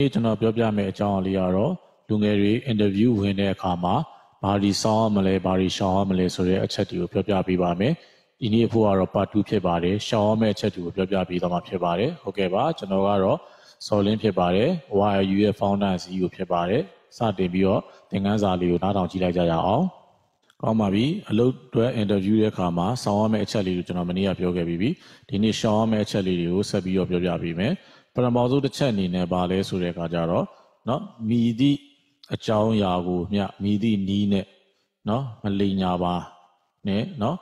နေ့ကျွန်တော် ပြောပြမယ့်အကြောင်းအလေးကတော့လူငယ်တွေအင်တာဗျူးဝင်တဲ့အခါမှာဘာဒီဆောင်ရမလဲဘာဒီရှောင်ရမလဲဆိုတဲ့အချက်တွေကိုပြောပြပေးပါမယ်။ဒီနေ့အဖို့ကတော့ part 2ဖြစ်ပါတယ်။ရှောင်ရမယ့်အချက်တွေကိုပြောပြပေးသွားမှာဖြစ်ပါတယ်။ဟုတ်ကဲ့ပါကျွန်တော်ကတော့စော်လင်းဖြစ်ပါတယ်။ YU ရဲ့ founder CEO ဖြစ်ပါတယ်။စတင်ပြီးတော့သင်ခန်းစာလေးကိုနားထောင်ကြည့်လိုက်ကြရအောင်။ကောင်းပါပြီ။အလုပ်တွဲအင်တာဗျူးတဲ့အခါမှာဆောင်ရမယ့်အချက်လေးကိုကျွန်တော်မနေ့ကပြောခဲ့ပြီးပြီ။ဒီနေ့ရှောင်ရမယ့်အချက်လေးတွေကိုဆက်ပြီးတော့ပြောပြပေးမယ်။ပထမဆုံးတစ်ချက်အနေနဲ့ပါလဲဆိုတဲ့အခါကျတော့เนาะမိသည့်အကြောင်းအရာကိုမြမိသည့်နီးနဲ့เนาะမလိညာပါနဲ့เนาะ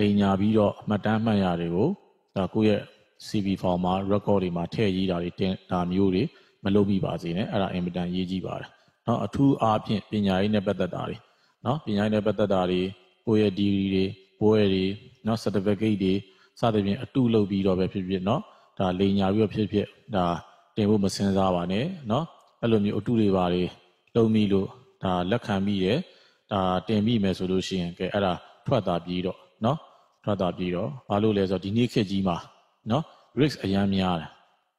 လိညာပြီးတော့အမှတ်တမ်းမှတ်ရာတွေကိုဒါကိုယ့်ရဲ့ CV form မှာ record တွေမှာထည့်ရေးတာတွေတင်တာမျိုးတွေမလုပ်မိပါစေနဲ့အဲ့ဒါအင်မတန်ရေးကြည့်ပါတယ်เนาะအထူးအားဖြင့်ပညာရေးနဲ့ပတ်သက်တာတွေเนาะပညာရေးနဲ့ပတ်သက်တာတွေကိုယ့်ရဲ့ degree တွေဘွဲတွေเนาะ certificate တွေစသဖြင့်အတူလုပ်ပြီးတော့ပဲဖြစ်ဖြစ်เนาะဒါလိန်ညာပြီးတော့ဖြစ်ဖြစ်ဒါတင်ဖို့မစင်စားပါနဲ့နော်အဲ့လိုမျိုးအတုတွေပါတွေလုံပြီးလို့ဒါလက်ခံပြီးရယ်ဒါတင်ပြီးမယ်ဆိုလို့ရှိရင်ကဲအဲ့ဒါထွက်တာပြီးတော့နော်ထွက်တာပြီးတော့ဘာလို့လဲဆိုတော့ဒီနေ့ခေတ်ကြီးမှာနော် risk အများများတယ်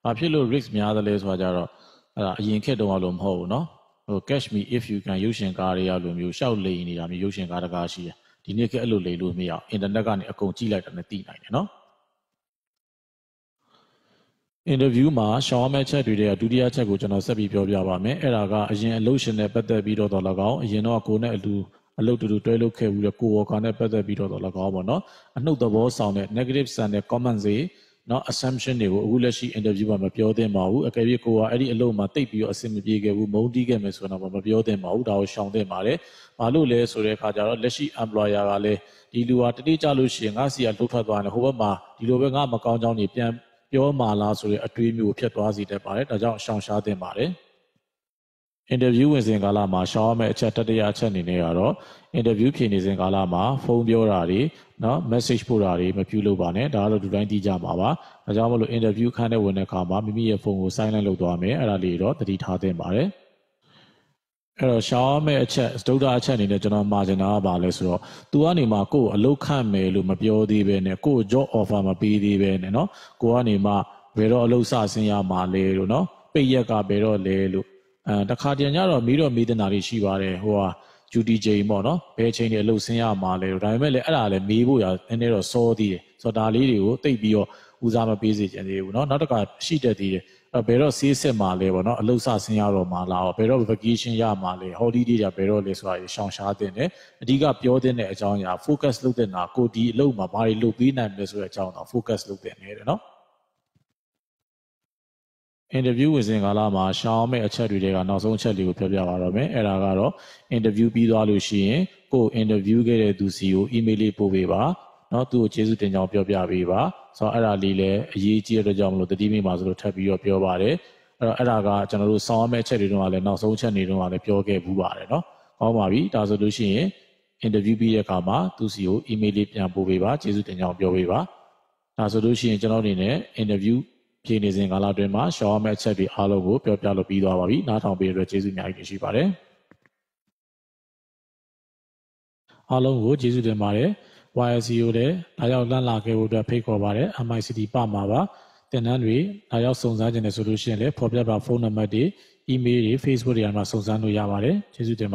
ဘာဖြစ်လို့ risk များသလဲဆိုတာကြတော့အဲ့ဒါအရင်ခေတ်တုန်းကလို့မဟုတ်ဘူးနော်ဟို catch me if you can ရုပ်ရှင်ကားတွေရလို့မျိုးရှောက်လိန်နေတာမျိုးရုပ်ရှင်ကားတကားရှိတယ်ဒီနေ့ကအဲ့လိုလိန်လို့မရအောင်အင်တာနက်ကနေအကုန်ကြည့်လိုက်တာနဲ့သိနိုင်တယ်နော်အင်တာဗျူးမှာရှောင်းမဲ့ချက်တွေတဲ့ဒုတိယချက်ကိုကျွန်တော်ဆက်ပြီးပြောပြပါမယ်။အဲ့ဒါကအရင်အလုပ်ရှင်နဲ့ပတ်သက်ပြီးတော့တော်လကောင်းအရင်တော့ကိုနဲ့အလူအလုပ်တူတူတွဲလုပ်ခဲ့ပြီးတော့ကိုဝေါ်ကာနဲ့ပတ်သက်ပြီးတော့တော်လကောင်းပေါ့နော်။အနှုတ်သဘောဆောင်တဲ့ negative ဆန်တဲ့ comment တွေနော် assumption တွေကိုအခုလက်ရှိ interview မှာမပြောသင့်ပါဘူးအကယ်၍ကိုကအဲ့ဒီအလုပ်မှာတိတ်ပြီးတော့အဆင်မပြေခဲ့ဘူးမုန်းတီးခဲ့မယ်ဆိုတော့မပြောသင့်ပါဘူးဒါကိုရှောင်သင့်ပါတယ်။ဘာလို့လဲဆိုတဲ့အခါကျတော့လက်ရှိ employer ကလည်းဒီလူဟာတတိကျလို့ရှိရင်ငါစီကလှုပ်ထွက်သွားတယ်ဟိုဘက်မှာဒီလိုပဲငါမကောင်းကြောင်းတွေပြန်ပြောမှာလားဆိုတဲ့အတွေးမျိုးဖြစ်သွားစေတတ်ပါတယ်။ဒါကြောင့်ရှောင်ရှားသင့်ပါတယ်။အင်တာဗျူးဝင်စဉ်ကာလမှာရှောင်ရမယ့်အချက်တတိယအချက်အနေနဲ့ကတော့အင်တာဗျူးဖြေနေစဉ်ကာလမှာဖုန်းပြောတာတွေနော် message ပို့တာတွေမပြုလုပ်ပါနဲ့ဒါကတော့လူတိုင်းသိကြမှာပါ။ဒါကြောင့်မလို့အင်တာဗျူးခန်းထဲဝင်တဲ့အခါမှာမိမိရဲ့ဖုန်းကို silent လုပ်သွားမယ်။အဲ့ဒါလေးတော့တတိထားသင့်ပါတယ်။အဲ့တော့ရှားမဲ့အချက်ဒုဒ္ဒအချက်အနေနဲ့ကျွန်တော်မှာချင်တာကဘာလဲဆိုတော့ तू ကနေမှကို့အလုတ်ခန့်မယ်လို့မပြောသေးပဲနဲ့ကို့ job offer မပေးသေးပဲနဲ့နော်ကိုကနေမှဘယ်တော့အလုတ်စဆင်းရမှာလဲလို့နော်ပိတ်ရက်ကဘယ်တော့လဲလို့အဲတခါတရံကျတော့မီးတော့မီးတင်တာတွေရှိပါတယ်ဟိုဟာ UTJ ပေါ့နော်ဘယ်ချိန်တွေအလုတ်ဆင်းရမှာလဲလို့ဒါပေမဲ့လည်းအဲ့ဒါလည်းမေးဖို့ရနည်းနည်းတော့စောသေးတယ်ဆိုတော့ဒါလေးတွေကိုတိတ်ပြီးတော့ဦးစားမပေးစေချင်သေးဘူးနော်နောက်တစ်ခါရှိတတ်သေးတယ်ဘယ်တော့ဆေးစစ်မှာလဲပေါ့နော်အလုပ်ဆဆင်းရတော့မှာလားဘယ်တော့ vacation ရမှာလဲ holiday ကြဘယ်တော့လဲဆိုတာရှောင်ရှားတင်တယ်အဓိကပြောတဲ့အကြောင်းအရာ focus လုပ်တင်တာကိုဒီအလုပ်မှာဘာတွေလုပ်ပေးနိုင်မလဲဆိုတဲ့အကြောင်းတော့ focus လုပ်တင်နေတယ်နော် interview ဝင်စဉ်ကာလမှာရှောင်းမဲ့အချက်တွေတွေကနောက်ဆုံးအချက်တွေကိုပြောပြပါတော့မယ်အဲ့ဒါကတော့ interview ပြီးသွားလို့ရှိရင်ကို interview ခဲ့တဲ့သူစီကို email လေးပို့ပေးပါနော်သူ့ကိုကျေးဇူးတင်ကြောင်းပြောပြပေးပါဆိုတော့အဲ့ဒါလေးလည်းအရေးကြီးတဲ့ကြောင့်မလို့တတိမိမှာဆိုလို့ထပ်ပြီးတော့ပြောပါတယ်အဲ့တော့အဲ့ဒါကကျွန်တော်တို့ဆောင်ရမယ့်ချက်တွေတော့လည်းနောက်ဆုံးချက်တွေတော့လည်းပြောခဲ့ဘူးပါတယ်နော်ကောင်းပါပြီဒါဆိုလို့ရှိရင်အင်တာဗျူးပြီးတဲ့အခါမှာသူစီကိုအီးမေးလ်လေးပြန်ပို့ပေးပါကျေးဇူးတင်ကြောင်းပြောပေးပါဒါဆိုလို့ရှိရင်ကျွန်တော်အနေနဲ့အင်တာဗျူးဖြေနေစဉ်ကာလအတွင်းမှာရှောင်းရမယ့်ချက်တွေအားလုံးကိုပြောပြလို့ပြီးသွားပါပြီနားထောင်ပေးတဲ့အတွက်ကျေးဇူးအများကြီးတင်ရှိပါတယ်အားလုံးကိုကျေးဇူးတင်ပါတယ် YSC ကိုလည်းလာရောက်လန့်လာခဲ့ဖို့အတွက်ဖိတ်ခေါ်ပါတယ် MICT ပမှာပါတင်နန်းတွေလာရောက်စုံစမ်းခြင်းတယ်ဆိုလို့ရှိရင်လည်းဖော်ပြပါဖုန်းနံပါတ်တွေ email တွေ Facebook တွေအားမှာစုံစမ်းလို့ရပါတယ်ကျေးဇူးတင်ပါ